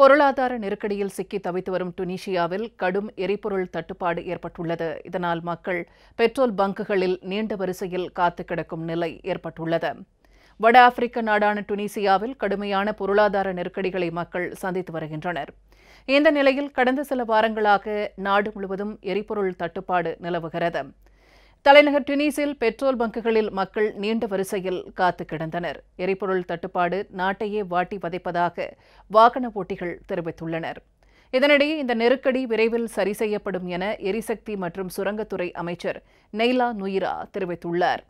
பொருளாதார நெருக்கடியில் சிக்கி தவித்து வரும் டுனிஷியாவில் கடும் எரிபொருள் தட்டுப்பாடு ஏற்பட்டுள்ளது இதனால் மக்கள் பெட்ரோல் பங்குகளில் நீண்ட வரிசையில் காத்து கிடக்கும் நிலை ஏற்பட்டுள்ளது வட ஆப்பிரிக்க நாடான டுனிசியாவில் கடுமையான பொருளாதார நெருக்கடிகளை மக்கள் சந்தித்து வருகின்றனர் இந்த நிலையில் கடந்த சில வாரங்களாக நாடு முழுவதும் எரிபொருள் தட்டுப்பாடு நிலவுகிறது தலைநகர் டுனீஸில் பெட்ரோல் பங்குகளில் மக்கள் நீண்ட வரிசையில் காத்து கிடந்தனர் எரிபொருள் தட்டுப்பாடு நாட்டையே வாட்டி வதைப்பதாக வாகன ஓட்டிகள் தெரிவித்துள்ளனர் இதனிடையே இந்த நெருக்கடி விரைவில் சரி செய்யப்படும் என எரிசக்தி மற்றும் சுரங்கத்துறை அமைச்சர் நெய்லா நுயிரா தெரிவித்துள்ளார்